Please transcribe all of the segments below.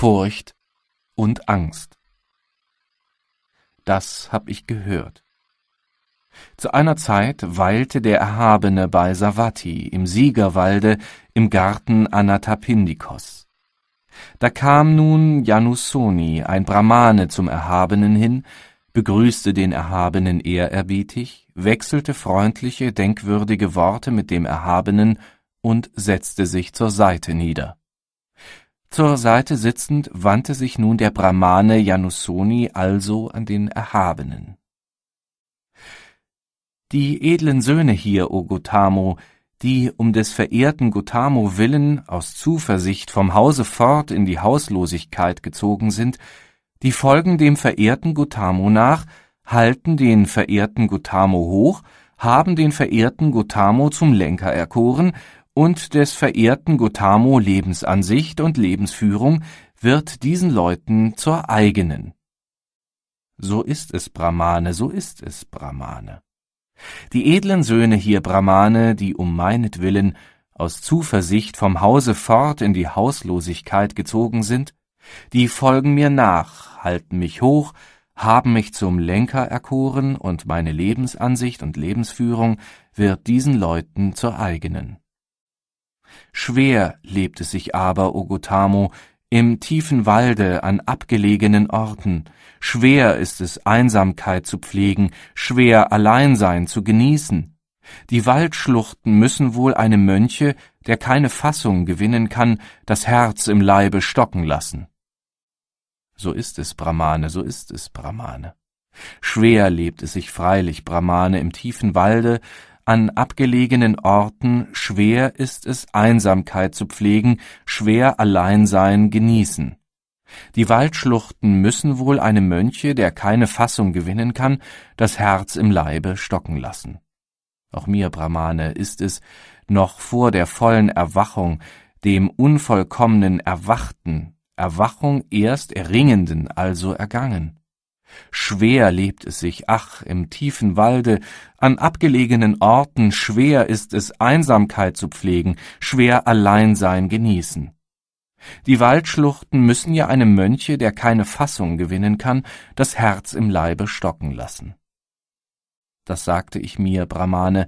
Furcht und Angst. Das hab ich gehört. Zu einer Zeit weilte der Erhabene bei Savati im Siegerwalde im Garten Anatapindikos. Da kam nun Janusoni, ein Brahmane, zum Erhabenen hin, begrüßte den Erhabenen ehrerbietig, wechselte freundliche, denkwürdige Worte mit dem Erhabenen und setzte sich zur Seite nieder. Zur Seite sitzend wandte sich nun der Brahmane Janusoni also an den Erhabenen. Die edlen Söhne hier, o Gotamo, die um des verehrten Gotamo willen aus Zuversicht vom Hause fort in die Hauslosigkeit gezogen sind, die folgen dem verehrten Gotamo nach, halten den verehrten Gotamo hoch, haben den verehrten Gotamo zum Lenker erkoren und des verehrten Gotamo Lebensansicht und Lebensführung wird diesen Leuten zur eigenen. So ist es, Brahmane, so ist es, Brahmane. Die edlen Söhne hier, Brahmane, die um meinetwillen aus Zuversicht vom Hause fort in die Hauslosigkeit gezogen sind, die folgen mir nach, halten mich hoch, haben mich zum Lenker erkoren und meine Lebensansicht und Lebensführung wird diesen Leuten zur eigenen. Schwer lebt es sich aber, o Gotamo, im tiefen Walde an abgelegenen Orten. Schwer ist es, Einsamkeit zu pflegen, schwer Alleinsein zu genießen. Die Waldschluchten müssen wohl einem Mönche, der keine Fassung gewinnen kann, das Herz im Leibe stocken lassen. So ist es, Brahmane, so ist es, Brahmane. Schwer lebt es sich freilich, Brahmane, im tiefen Walde, an abgelegenen Orten, schwer ist es, Einsamkeit zu pflegen, schwer Alleinsein genießen. Die Waldschluchten müssen wohl einem Mönche, der keine Fassung gewinnen kann, das Herz im Leibe stocken lassen. Auch mir, Brahmane, ist es, noch vor der vollen Erwachung, dem unvollkommenen Erwachten, Erwachung erst Erringenden also ergangen. Schwer lebt es sich, ach, im tiefen Walde, an abgelegenen Orten, schwer ist es, Einsamkeit zu pflegen, schwer Alleinsein genießen. Die Waldschluchten müssen ja einem Mönche, der keine Fassung gewinnen kann, das Herz im Leibe stocken lassen. Das sagte ich mir, Brahmane,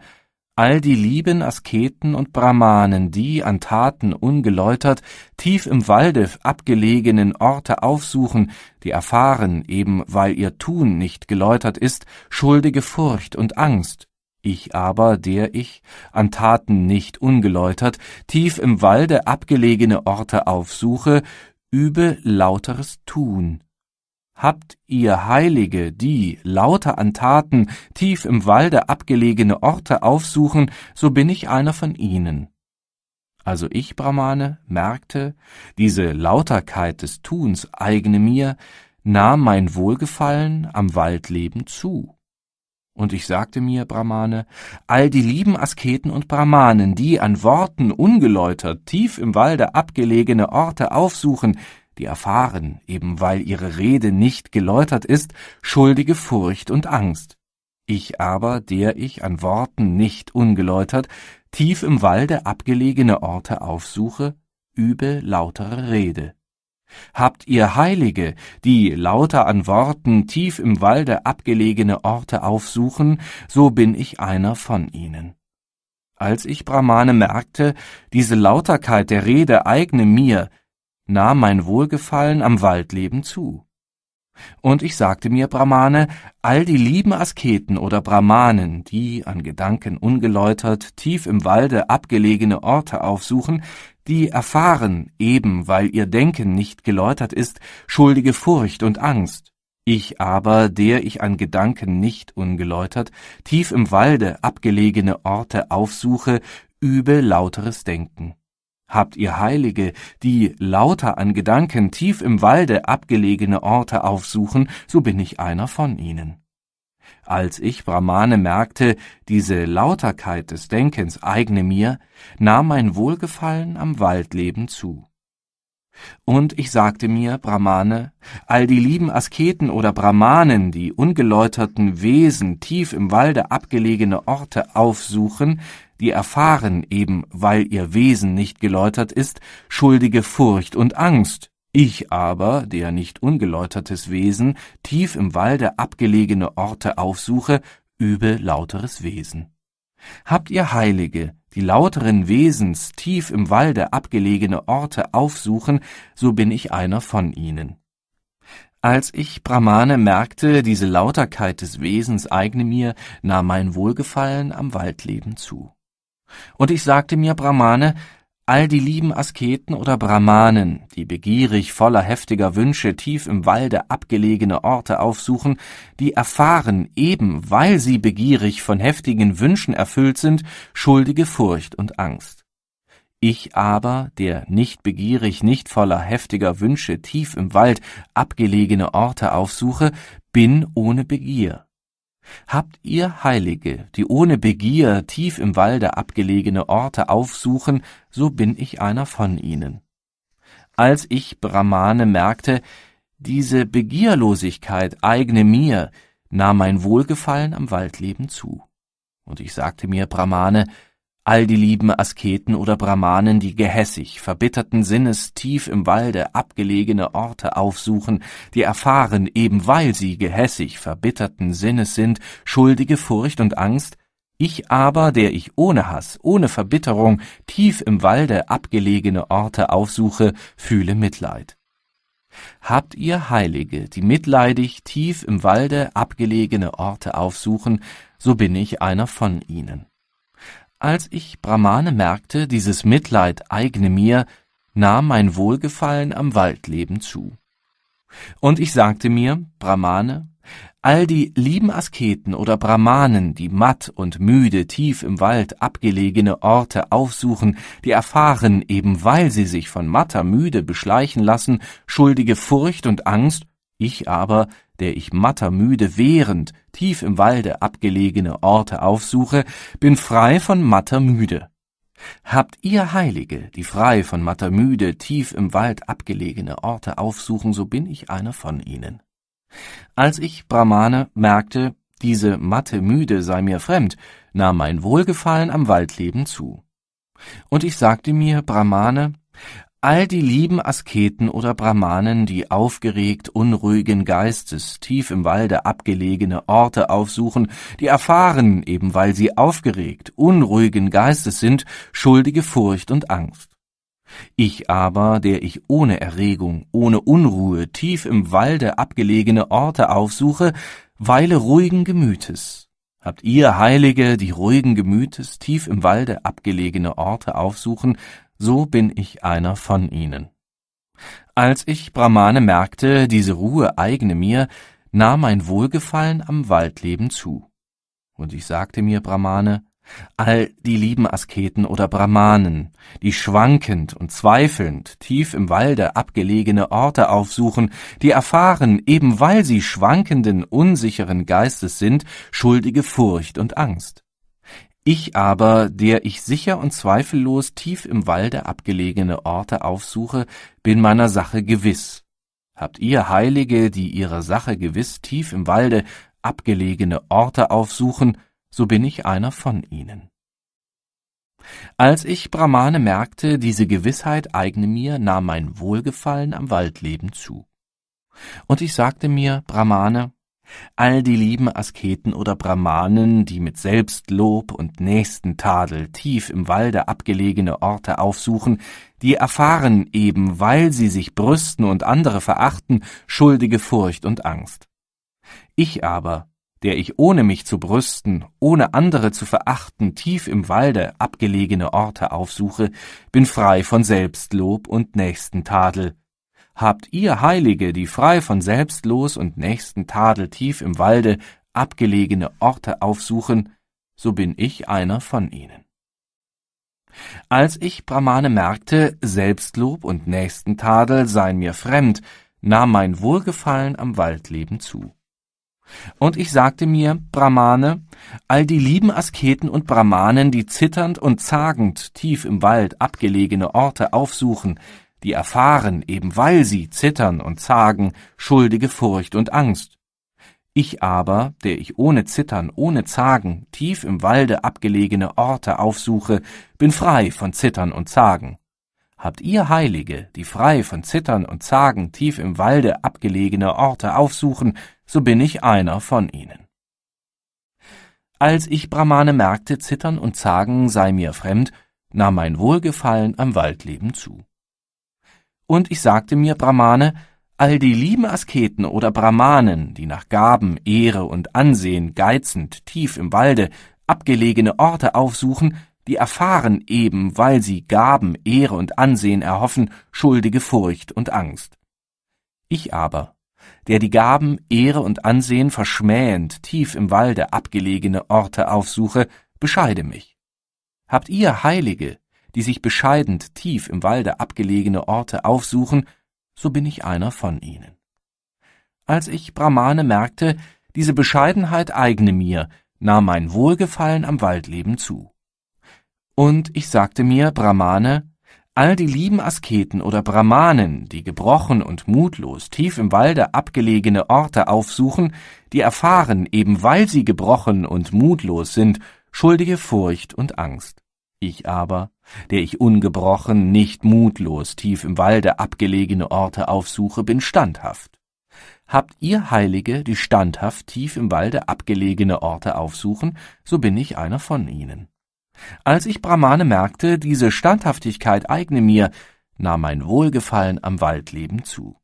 all die lieben Asketen und Brahmanen, die, an Taten ungeläutert, tief im Walde abgelegenen Orte aufsuchen, die erfahren, eben weil ihr Tun nicht geläutert ist, schuldige Furcht und Angst. Ich aber, der ich, an Taten nicht ungeläutert, tief im Walde abgelegene Orte aufsuche, übe lauteres Tun. Habt ihr Heilige, die, lauter an Taten, tief im Walde abgelegene Orte aufsuchen, so bin ich einer von ihnen. Also ich, Brahmane, merkte, diese Lauterkeit des Tuns eigene mir, nahm mein Wohlgefallen am Waldleben zu. Und ich sagte mir, Brahmane, all die lieben Asketen und Brahmanen, die an Worten ungeläutert tief im Walde abgelegene Orte aufsuchen, die erfahren, eben weil ihre Rede nicht geläutert ist, schuldige Furcht und Angst. Ich aber, der ich an Worten nicht ungeläutert, tief im Walde abgelegene Orte aufsuche, übe lautere Rede. Habt ihr Heilige, die lauter an Worten tief im Walde abgelegene Orte aufsuchen, so bin ich einer von ihnen. Als ich Brahmane merkte, diese Lauterkeit der Rede eigne mir, nahm mein Wohlgefallen am Waldleben zu. Und ich sagte mir, Brahmane, all die lieben Asketen oder Brahmanen, die, an Gedanken ungeläutert, tief im Walde abgelegene Orte aufsuchen, die erfahren, eben weil ihr Denken nicht geläutert ist, schuldige Furcht und Angst. Ich aber, der ich an Gedanken nicht ungeläutert, tief im Walde abgelegene Orte aufsuche, übe lauteres Denken habt ihr Heilige, die lauter an Gedanken tief im Walde abgelegene Orte aufsuchen, so bin ich einer von ihnen. Als ich, Brahmane, merkte, diese Lauterkeit des Denkens eigne mir, nahm mein Wohlgefallen am Waldleben zu. Und ich sagte mir, Brahmane, all die lieben Asketen oder Brahmanen, die ungeläuterten Wesen tief im Walde abgelegene Orte aufsuchen, die erfahren eben, weil ihr Wesen nicht geläutert ist, schuldige Furcht und Angst. Ich aber, der nicht ungeläutertes Wesen, tief im Walde abgelegene Orte aufsuche, übe lauteres Wesen. Habt ihr Heilige, die lauteren Wesens tief im Walde abgelegene Orte aufsuchen, so bin ich einer von ihnen. Als ich Brahmane merkte, diese Lauterkeit des Wesens eigne mir, nahm mein Wohlgefallen am Waldleben zu. Und ich sagte mir, Brahmane, all die lieben Asketen oder Brahmanen, die begierig voller heftiger Wünsche tief im Walde abgelegene Orte aufsuchen, die erfahren eben, weil sie begierig von heftigen Wünschen erfüllt sind, schuldige Furcht und Angst. Ich aber, der nicht begierig, nicht voller heftiger Wünsche tief im Wald abgelegene Orte aufsuche, bin ohne Begier Habt ihr Heilige, die ohne Begier tief im Walde abgelegene Orte aufsuchen, so bin ich einer von ihnen. Als ich Brahmane merkte, diese Begierlosigkeit eigne mir, nahm mein Wohlgefallen am Waldleben zu. Und ich sagte mir, Brahmane, All die lieben Asketen oder Brahmanen, die gehässig, verbitterten Sinnes tief im Walde abgelegene Orte aufsuchen, die erfahren, eben weil sie gehässig, verbitterten Sinnes sind, schuldige Furcht und Angst, ich aber, der ich ohne Hass, ohne Verbitterung, tief im Walde abgelegene Orte aufsuche, fühle Mitleid. Habt ihr Heilige, die mitleidig tief im Walde abgelegene Orte aufsuchen, so bin ich einer von ihnen. Als ich Brahmane merkte, dieses Mitleid eigne mir, nahm mein Wohlgefallen am Waldleben zu. Und ich sagte mir, Brahmane, all die lieben Asketen oder Brahmanen, die matt und müde tief im Wald abgelegene Orte aufsuchen, die erfahren, eben weil sie sich von matter Müde beschleichen lassen, schuldige Furcht und Angst ich aber, der ich mattermüde während tief im Walde abgelegene Orte aufsuche, bin frei von mattermüde. Habt ihr Heilige, die frei von mattermüde tief im Wald abgelegene Orte aufsuchen, so bin ich einer von ihnen. Als ich, Brahmane, merkte, diese matte Müde sei mir fremd, nahm mein Wohlgefallen am Waldleben zu. Und ich sagte mir, Brahmane, All die lieben Asketen oder Brahmanen, die aufgeregt, unruhigen Geistes tief im Walde abgelegene Orte aufsuchen, die erfahren, eben weil sie aufgeregt, unruhigen Geistes sind, schuldige Furcht und Angst. Ich aber, der ich ohne Erregung, ohne Unruhe tief im Walde abgelegene Orte aufsuche, weile ruhigen Gemütes. Habt ihr, Heilige, die ruhigen Gemütes tief im Walde abgelegene Orte aufsuchen, so bin ich einer von ihnen. Als ich Brahmane merkte, diese Ruhe eigne mir, nahm mein Wohlgefallen am Waldleben zu. Und ich sagte mir, Brahmane, all die lieben Asketen oder Brahmanen, die schwankend und zweifelnd tief im Walde abgelegene Orte aufsuchen, die erfahren, eben weil sie schwankenden, unsicheren Geistes sind, schuldige Furcht und Angst. Ich aber, der ich sicher und zweifellos tief im Walde abgelegene Orte aufsuche, bin meiner Sache gewiss. Habt ihr Heilige, die ihrer Sache gewiss tief im Walde abgelegene Orte aufsuchen, so bin ich einer von ihnen. Als ich Brahmane merkte, diese Gewissheit eigne mir, nahm mein Wohlgefallen am Waldleben zu. Und ich sagte mir, Brahmane, All die lieben Asketen oder Brahmanen, die mit Selbstlob und Nächstentadel tief im Walde abgelegene Orte aufsuchen, die erfahren eben, weil sie sich brüsten und andere verachten, schuldige Furcht und Angst. Ich aber, der ich ohne mich zu brüsten, ohne andere zu verachten, tief im Walde abgelegene Orte aufsuche, bin frei von Selbstlob und Nächstentadel, habt ihr Heilige, die frei von selbstlos und nächsten Tadel tief im Walde abgelegene Orte aufsuchen, so bin ich einer von ihnen. Als ich Brahmane merkte, Selbstlob und Nächstentadel seien mir fremd, nahm mein Wohlgefallen am Waldleben zu. Und ich sagte mir, Brahmane, all die lieben Asketen und Brahmanen, die zitternd und zagend tief im Wald abgelegene Orte aufsuchen, die erfahren, eben weil sie zittern und zagen, schuldige Furcht und Angst. Ich aber, der ich ohne Zittern, ohne Zagen, tief im Walde abgelegene Orte aufsuche, bin frei von Zittern und Zagen. Habt ihr Heilige, die frei von Zittern und Zagen tief im Walde abgelegene Orte aufsuchen, so bin ich einer von ihnen. Als ich Brahmane merkte, Zittern und Zagen sei mir fremd, nahm mein Wohlgefallen am Waldleben zu. Und ich sagte mir, Brahmane, all die lieben Asketen oder Brahmanen, die nach Gaben, Ehre und Ansehen geizend tief im Walde abgelegene Orte aufsuchen, die erfahren eben, weil sie Gaben, Ehre und Ansehen erhoffen, schuldige Furcht und Angst. Ich aber, der die Gaben, Ehre und Ansehen verschmähend tief im Walde abgelegene Orte aufsuche, bescheide mich. Habt ihr Heilige, die sich bescheidend tief im Walde abgelegene Orte aufsuchen, so bin ich einer von ihnen. Als ich Brahmane merkte, diese Bescheidenheit eigne mir, nahm mein Wohlgefallen am Waldleben zu. Und ich sagte mir, Brahmane, all die lieben Asketen oder Brahmanen, die gebrochen und mutlos tief im Walde abgelegene Orte aufsuchen, die erfahren, eben weil sie gebrochen und mutlos sind, schuldige Furcht und Angst. Ich aber der ich ungebrochen, nicht mutlos, tief im Walde abgelegene Orte aufsuche, bin standhaft. Habt ihr Heilige, die standhaft tief im Walde abgelegene Orte aufsuchen, so bin ich einer von ihnen. Als ich Brahmane merkte, diese Standhaftigkeit eigne mir, nahm mein Wohlgefallen am Waldleben zu.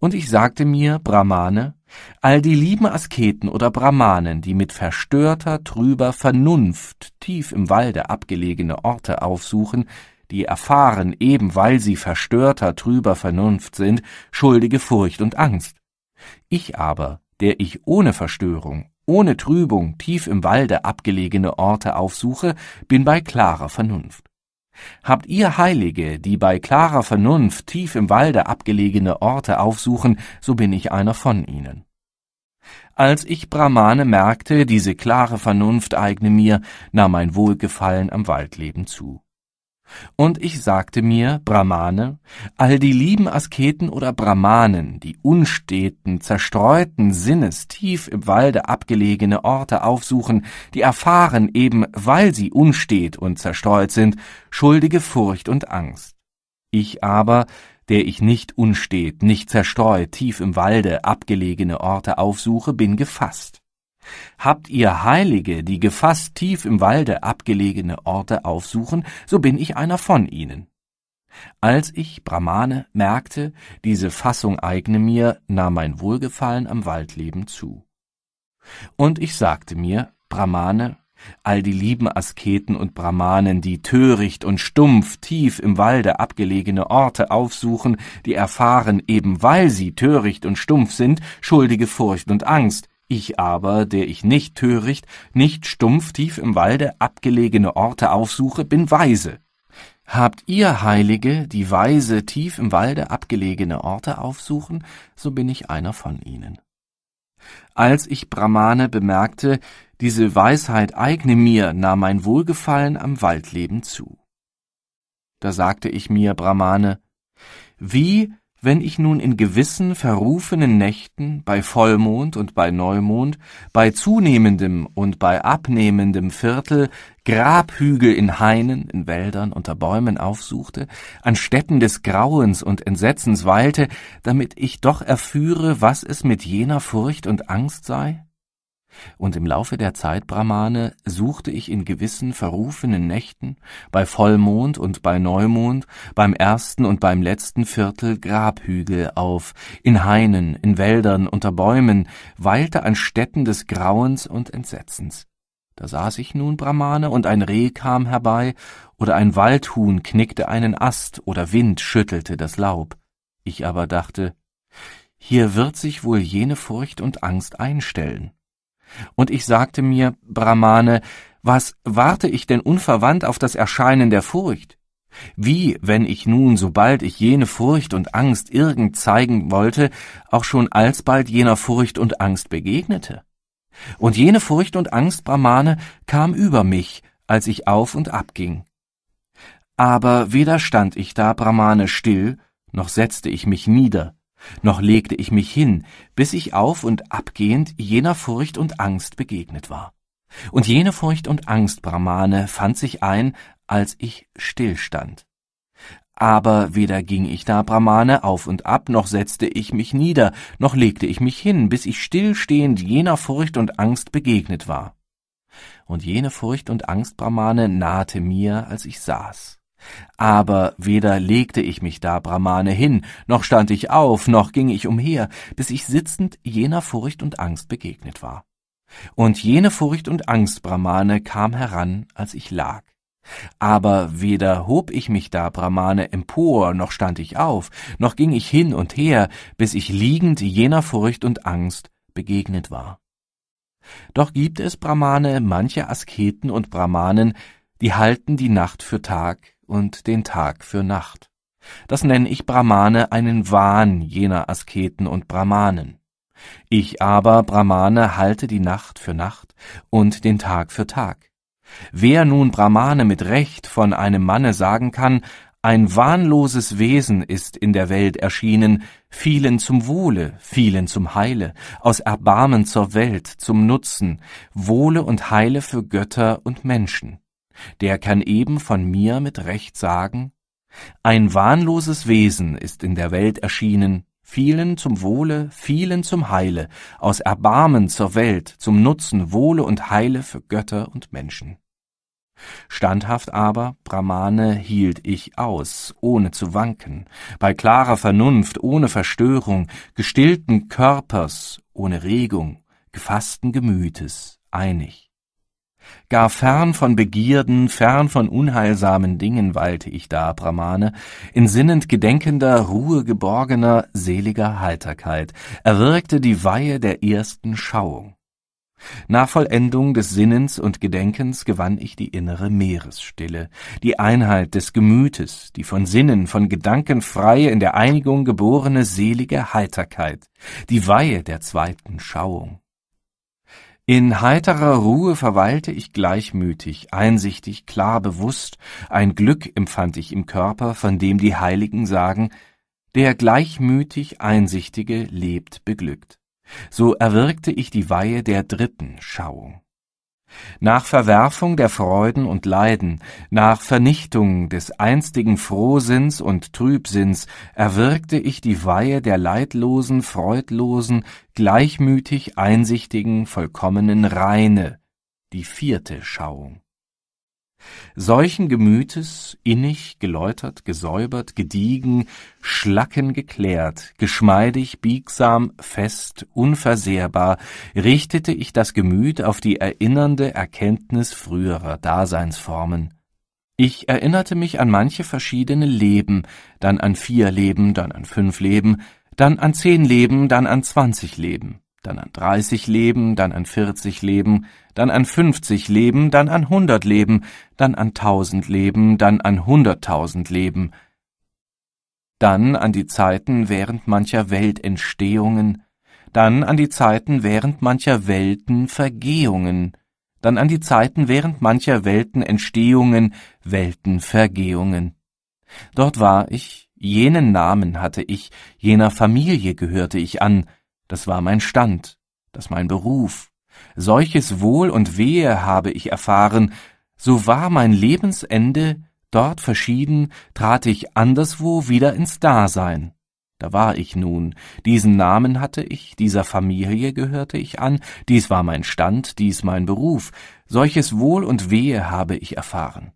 Und ich sagte mir, Brahmane, All die lieben Asketen oder Brahmanen, die mit verstörter, trüber Vernunft tief im Walde abgelegene Orte aufsuchen, die erfahren, eben weil sie verstörter, trüber Vernunft sind, schuldige Furcht und Angst. Ich aber, der ich ohne Verstörung, ohne Trübung tief im Walde abgelegene Orte aufsuche, bin bei klarer Vernunft. Habt ihr Heilige, die bei klarer Vernunft tief im Walde abgelegene Orte aufsuchen, so bin ich einer von ihnen. Als ich Brahmane merkte, diese klare Vernunft eigne mir, nahm mein Wohlgefallen am Waldleben zu. Und ich sagte mir, Brahmane, all die lieben Asketen oder Brahmanen, die unsteten, zerstreuten Sinnes tief im Walde abgelegene Orte aufsuchen, die erfahren eben, weil sie unstet und zerstreut sind, schuldige Furcht und Angst. Ich aber, der ich nicht unstet, nicht zerstreut, tief im Walde abgelegene Orte aufsuche, bin gefasst. Habt ihr Heilige, die gefasst tief im Walde abgelegene Orte aufsuchen, so bin ich einer von ihnen. Als ich, Brahmane, merkte, diese Fassung eigne mir, nahm mein Wohlgefallen am Waldleben zu. Und ich sagte mir, Brahmane, all die lieben Asketen und Brahmanen, die töricht und stumpf tief im Walde abgelegene Orte aufsuchen, die erfahren, eben weil sie töricht und stumpf sind, schuldige Furcht und Angst, ich aber, der ich nicht töricht, nicht stumpf tief im Walde abgelegene Orte aufsuche, bin weise. Habt ihr Heilige, die weise tief im Walde abgelegene Orte aufsuchen, so bin ich einer von ihnen. Als ich Brahmane bemerkte, diese Weisheit eigne mir, nahm mein Wohlgefallen am Waldleben zu. Da sagte ich mir, Brahmane, wie wenn ich nun in gewissen verrufenen Nächten bei Vollmond und bei Neumond, bei zunehmendem und bei abnehmendem Viertel Grabhügel in Hainen, in Wäldern, unter Bäumen aufsuchte, an Stätten des Grauens und Entsetzens weilte, damit ich doch erführe, was es mit jener Furcht und Angst sei? Und im Laufe der Zeit, Brahmane, suchte ich in gewissen verrufenen Nächten, bei Vollmond und bei Neumond, beim ersten und beim letzten Viertel Grabhügel auf, in Hainen, in Wäldern, unter Bäumen, weilte an Stätten des Grauens und Entsetzens. Da saß ich nun, Brahmane, und ein Reh kam herbei, oder ein Waldhuhn knickte einen Ast, oder Wind schüttelte das Laub. Ich aber dachte, hier wird sich wohl jene Furcht und Angst einstellen und ich sagte mir, Brahmane, was warte ich denn unverwandt auf das Erscheinen der Furcht? Wie, wenn ich nun, sobald ich jene Furcht und Angst irgend zeigen wollte, auch schon alsbald jener Furcht und Angst begegnete? Und jene Furcht und Angst, Brahmane, kam über mich, als ich auf und abging. Aber weder stand ich da, Brahmane, still, noch setzte ich mich nieder, noch legte ich mich hin, bis ich auf und abgehend jener Furcht und Angst begegnet war. Und jene Furcht und Angst, Brahmane, fand sich ein, als ich stillstand. Aber weder ging ich da, Brahmane, auf und ab, noch setzte ich mich nieder, noch legte ich mich hin, bis ich stillstehend jener Furcht und Angst begegnet war. Und jene Furcht und Angst, Brahmane, nahte mir, als ich saß. Aber weder legte ich mich da Brahmane hin, noch stand ich auf, noch ging ich umher, bis ich sitzend jener Furcht und Angst begegnet war. Und jene Furcht und Angst, Brahmane, kam heran, als ich lag. Aber weder hob ich mich da, Brahmane, empor, noch stand ich auf, noch ging ich hin und her, bis ich liegend jener Furcht und Angst begegnet war. Doch gibt es, Brahmane, manche Asketen und Brahmanen, die halten die Nacht für Tag und den Tag für Nacht. Das nenne ich Brahmane einen Wahn jener Asketen und Brahmanen. Ich aber, Brahmane, halte die Nacht für Nacht und den Tag für Tag. Wer nun Brahmane mit Recht von einem Manne sagen kann, ein wahnloses Wesen ist in der Welt erschienen, vielen zum Wohle, vielen zum Heile, aus Erbarmen zur Welt, zum Nutzen, Wohle und Heile für Götter und Menschen der kann eben von mir mit Recht sagen, ein wahnloses Wesen ist in der Welt erschienen, vielen zum Wohle, vielen zum Heile, aus Erbarmen zur Welt, zum Nutzen, Wohle und Heile für Götter und Menschen. Standhaft aber, Brahmane, hielt ich aus, ohne zu wanken, bei klarer Vernunft, ohne Verstörung, gestillten Körpers, ohne Regung, gefassten Gemütes, einig. Gar fern von Begierden, fern von unheilsamen Dingen walte ich da, Brahmane, in sinnend gedenkender, Ruhe geborgener, seliger Heiterkeit, erwirkte die Weihe der ersten Schauung. Nach Vollendung des Sinnens und Gedenkens gewann ich die innere Meeresstille, die Einheit des Gemütes, die von Sinnen, von Gedanken freie, in der Einigung geborene selige Heiterkeit, die Weihe der zweiten Schauung. In heiterer Ruhe verweilte ich gleichmütig, einsichtig, klar, bewusst, ein Glück empfand ich im Körper, von dem die Heiligen sagen, der gleichmütig Einsichtige lebt beglückt. So erwirkte ich die Weihe der dritten Schauung. Nach Verwerfung der Freuden und Leiden, nach Vernichtung des einstigen Frohsinns und Trübsinns erwirkte ich die Weihe der leidlosen, freudlosen, gleichmütig einsichtigen, vollkommenen Reine, die vierte Schauung Solchen Gemütes, innig geläutert, gesäubert, gediegen, schlacken geklärt, geschmeidig, biegsam, fest, unversehrbar, richtete ich das Gemüt auf die erinnernde Erkenntnis früherer Daseinsformen. Ich erinnerte mich an manche verschiedene Leben, dann an vier Leben, dann an fünf Leben, dann an zehn Leben, dann an zwanzig Leben dann an 30 Leben, dann an 40 Leben, dann an 50 Leben, dann an 100 Leben, dann an 1000 Leben, dann an 100.000 Leben, dann an die Zeiten während mancher Weltentstehungen, dann an die Zeiten während mancher Weltenvergehungen, dann an die Zeiten während mancher Weltenentstehungen, Weltenvergehungen. Dort war ich, jenen Namen hatte ich, jener Familie gehörte ich an, das war mein Stand, das mein Beruf. Solches Wohl und Wehe habe ich erfahren, so war mein Lebensende dort verschieden, trat ich anderswo wieder ins Dasein. Da war ich nun, diesen Namen hatte ich, dieser Familie gehörte ich an, dies war mein Stand, dies mein Beruf, solches Wohl und Wehe habe ich erfahren.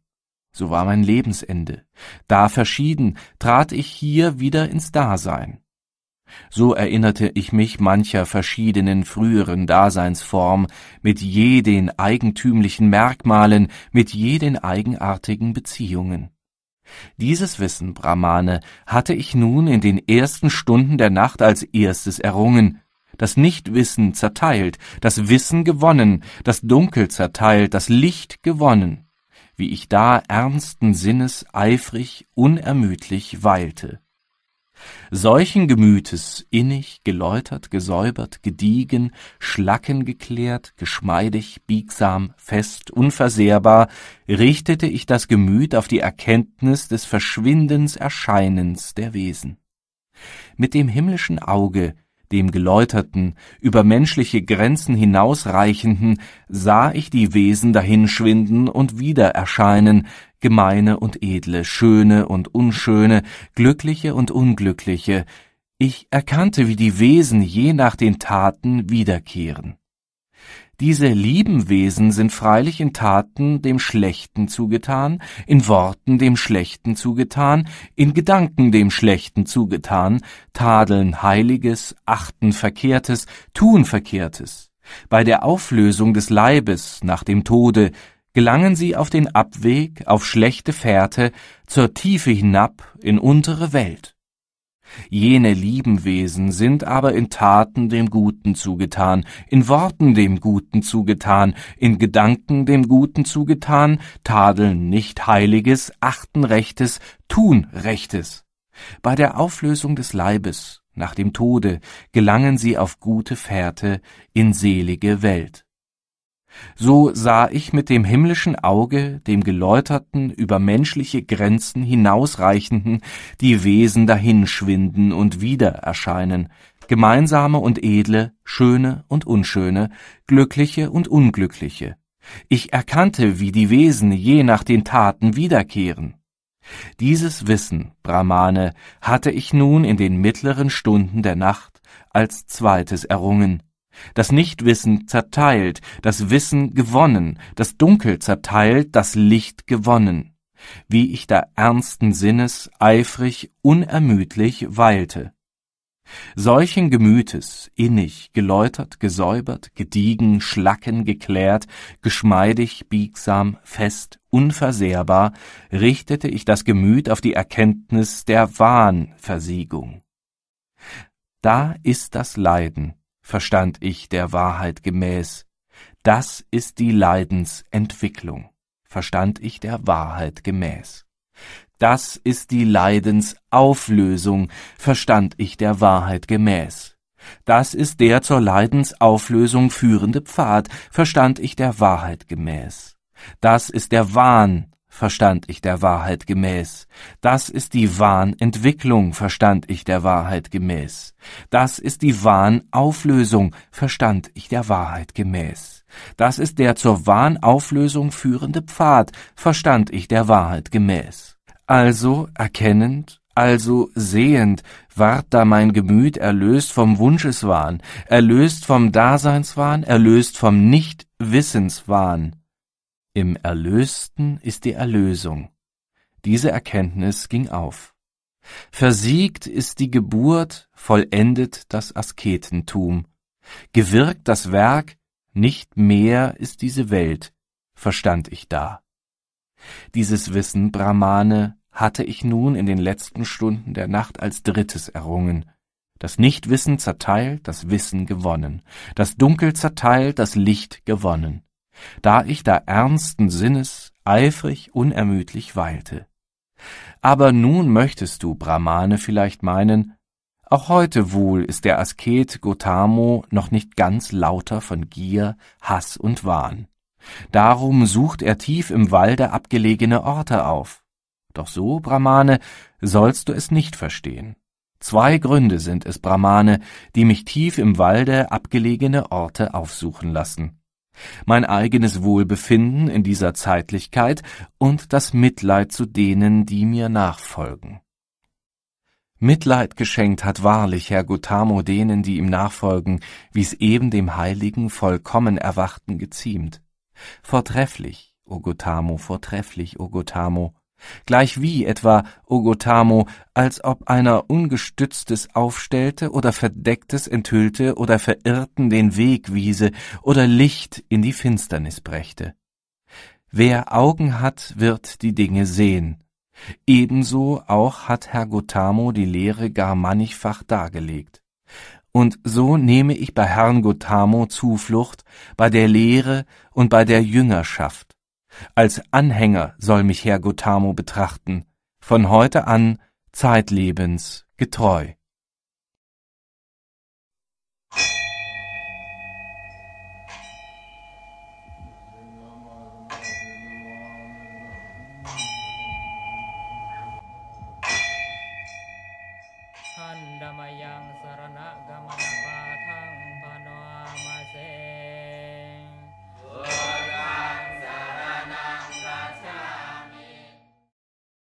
So war mein Lebensende. Da verschieden, trat ich hier wieder ins Dasein. So erinnerte ich mich mancher verschiedenen früheren Daseinsform mit je den eigentümlichen Merkmalen, mit je den eigenartigen Beziehungen. Dieses Wissen, Brahmane, hatte ich nun in den ersten Stunden der Nacht als erstes errungen, das Nichtwissen zerteilt, das Wissen gewonnen, das Dunkel zerteilt, das Licht gewonnen, wie ich da ernsten Sinnes eifrig, unermüdlich weilte. Solchen Gemütes, innig, geläutert, gesäubert, gediegen, Schlacken geklärt, geschmeidig, biegsam, fest, unversehrbar, richtete ich das Gemüt auf die Erkenntnis des verschwindens Erscheinens der Wesen. Mit dem himmlischen Auge, dem geläuterten, über menschliche Grenzen hinausreichenden, sah ich die Wesen dahinschwinden und wieder erscheinen, gemeine und edle, schöne und unschöne, glückliche und unglückliche, ich erkannte, wie die Wesen je nach den Taten wiederkehren. Diese lieben Wesen sind freilich in Taten dem Schlechten zugetan, in Worten dem Schlechten zugetan, in Gedanken dem Schlechten zugetan, tadeln Heiliges, achten Verkehrtes, tun Verkehrtes. Bei der Auflösung des Leibes nach dem Tode gelangen sie auf den Abweg, auf schlechte Fährte, zur Tiefe hinab in untere Welt. Jene lieben Wesen sind aber in Taten dem Guten zugetan, in Worten dem Guten zugetan, in Gedanken dem Guten zugetan, tadeln nicht Heiliges, achten Rechtes, tun Rechtes. Bei der Auflösung des Leibes, nach dem Tode, gelangen sie auf gute Fährte in selige Welt. So sah ich mit dem himmlischen Auge dem geläuterten, über menschliche Grenzen hinausreichenden, die Wesen dahinschwinden und wieder erscheinen, gemeinsame und edle, schöne und unschöne, glückliche und unglückliche. Ich erkannte, wie die Wesen je nach den Taten wiederkehren. Dieses Wissen, Brahmane, hatte ich nun in den mittleren Stunden der Nacht als zweites errungen das Nichtwissen zerteilt, das Wissen gewonnen, das Dunkel zerteilt, das Licht gewonnen, wie ich da ernsten Sinnes eifrig, unermüdlich weilte. Solchen Gemütes, innig, geläutert, gesäubert, gediegen, schlacken, geklärt, geschmeidig, biegsam, fest, unversehrbar, richtete ich das Gemüt auf die Erkenntnis der Wahnversiegung. Da ist das Leiden, verstand ich der Wahrheit gemäß. Das ist die Leidensentwicklung, verstand ich der Wahrheit gemäß. Das ist die Leidensauflösung, verstand ich der Wahrheit gemäß. Das ist der zur Leidensauflösung führende Pfad, verstand ich der Wahrheit gemäß. Das ist der Wahn, verstand ich der Wahrheit gemäß. Das ist die Wahnentwicklung, verstand ich der Wahrheit gemäß. Das ist die Wahnauflösung, verstand ich der Wahrheit gemäß. Das ist der zur Wahnauflösung führende Pfad, verstand ich der Wahrheit gemäß. Also erkennend, also sehend, ward da mein Gemüt erlöst vom Wunscheswahn, erlöst vom Daseinswahn, erlöst vom Nichtwissenswahn im Erlösten ist die Erlösung. Diese Erkenntnis ging auf. Versiegt ist die Geburt, vollendet das Asketentum. Gewirkt das Werk, nicht mehr ist diese Welt, verstand ich da. Dieses Wissen, Brahmane, hatte ich nun in den letzten Stunden der Nacht als drittes errungen. Das Nichtwissen zerteilt, das Wissen gewonnen. Das Dunkel zerteilt, das Licht gewonnen da ich da ernsten Sinnes eifrig unermüdlich weilte. Aber nun möchtest du, Brahmane, vielleicht meinen, auch heute wohl ist der Asket Gotamo noch nicht ganz lauter von Gier, Hass und Wahn. Darum sucht er tief im Walde abgelegene Orte auf. Doch so, Brahmane, sollst du es nicht verstehen. Zwei Gründe sind es, Brahmane, die mich tief im Walde abgelegene Orte aufsuchen lassen mein eigenes Wohlbefinden in dieser Zeitlichkeit und das Mitleid zu denen, die mir nachfolgen. Mitleid geschenkt hat wahrlich Herr Gotamo denen, die ihm nachfolgen, wie's eben dem heiligen, vollkommen Erwachten geziemt. Vortrefflich, O Gotamo, vortrefflich, O Gotamo, gleichwie etwa Ogotamo, als ob einer Ungestütztes aufstellte oder Verdecktes enthüllte oder Verirrten den Weg wiese oder Licht in die Finsternis brächte. Wer Augen hat, wird die Dinge sehen. Ebenso auch hat Herr Gotamo die Lehre gar mannigfach dargelegt. Und so nehme ich bei Herrn Gotamo Zuflucht, bei der Lehre und bei der Jüngerschaft als Anhänger soll mich Herr Gotamo betrachten, von heute an zeitlebens getreu.